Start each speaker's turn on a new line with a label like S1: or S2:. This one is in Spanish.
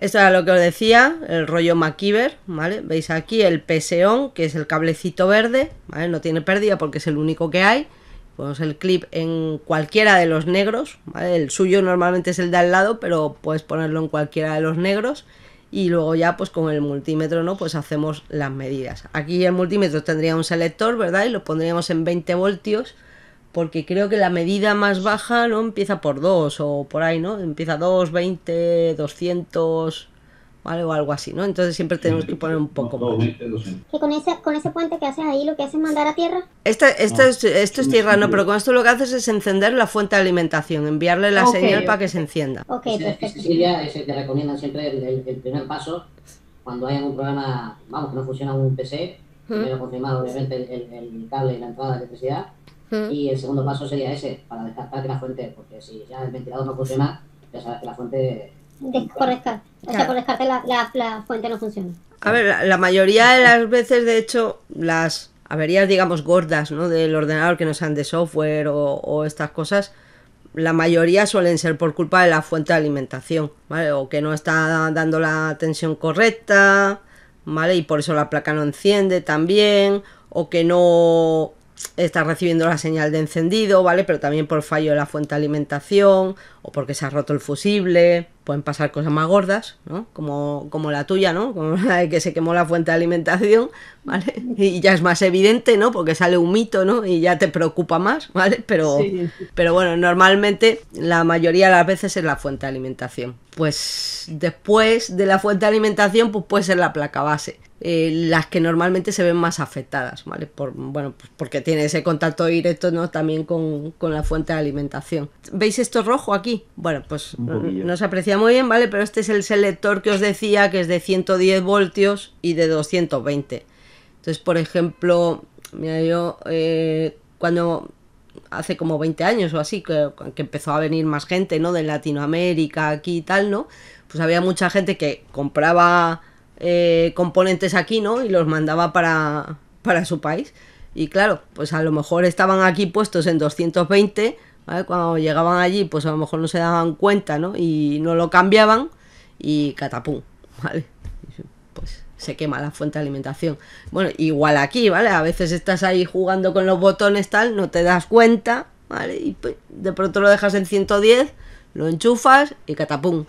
S1: Esto era lo que os decía, el rollo MacIver, ¿vale? Veis aquí el PSEON, que es el cablecito verde, ¿vale? No tiene pérdida porque es el único que hay. Ponemos el clip en cualquiera de los negros, El suyo normalmente es el de al lado, pero puedes ponerlo en cualquiera de los negros. Y luego ya, pues con el multímetro, ¿no? Pues hacemos las medidas. Aquí el multímetro tendría un selector, ¿verdad? Y lo pondríamos en 20 voltios porque creo que la medida más baja no empieza por 2 o por ahí, ¿no? Empieza 2, 20, 200, ¿vale? O algo así, ¿no? Entonces siempre tenemos que poner un poco más. Que con ese, con ese puente que haces ahí, lo que haces es mandar a tierra. Esta, ah. esto es tierra, no, pero con esto lo que haces es encender la fuente de alimentación, enviarle la señal para que se encienda. Ok, perfecto. Es te recomiendan siempre el, primer paso, cuando hay algún programa, vamos, que no funciona un PC, primero confirmar obviamente el, el cable y la entrada de electricidad y el segundo paso sería ese, para descartar que la fuente, porque si ya el ventilador no funciona, ya sabes que la fuente... o sea, por descartar la, la, fuente no funciona. A ver, la, mayoría de las veces, de hecho, las averías, digamos, gordas, ¿no? Del ordenador que no sean de software o, o estas cosas, la mayoría suelen ser por culpa de la fuente de alimentación, ¿vale? O que no está dando la tensión correcta, ¿vale? Y por eso la placa no enciende también, o que no está recibiendo la señal de encendido, ¿vale? Pero también por fallo de la fuente de alimentación o porque se ha roto el fusible, pueden pasar cosas más gordas, ¿no? Como, la tuya, ¿no? Como la de que se quemó la fuente de alimentación, ¿vale? Y ya es más evidente, ¿no? Porque sale un mito, ¿no? Y ya te preocupa más, ¿vale? Pero, pero bueno, normalmente la mayoría de las veces es la fuente de alimentación. Pues después de la fuente de alimentación, pues puede ser la placa base. Eh, las que normalmente se ven más afectadas, ¿vale? bueno, pues porque tiene ese contacto directo, ¿no? También con, la fuente de alimentación. ¿Veis esto rojo aquí? Bueno, pues no, se aprecia muy bien, ¿vale? Pero este es el selector que os decía, que es de 110 voltios y de 220. Entonces, por ejemplo, mira, yo eh, cuando hace como 20 años o así, que, que, empezó a venir más gente, ¿no? De Latinoamérica aquí y tal, ¿no? Pues había mucha gente que compraba eh, componentes aquí, ¿no? Y los mandaba para, para su país. Y claro, pues a lo mejor estaban aquí puestos en 220, Cuando llegaban allí, pues a lo mejor no se daban cuenta, ¿no? Y no lo cambiaban y catapum, ¿vale? Pues se quema la fuente de alimentación. Bueno, igual aquí, ¿vale? A veces estás ahí jugando con los botones tal, no te das cuenta, ¿vale? Y pues, de pronto lo dejas en 110, lo enchufas y catapum.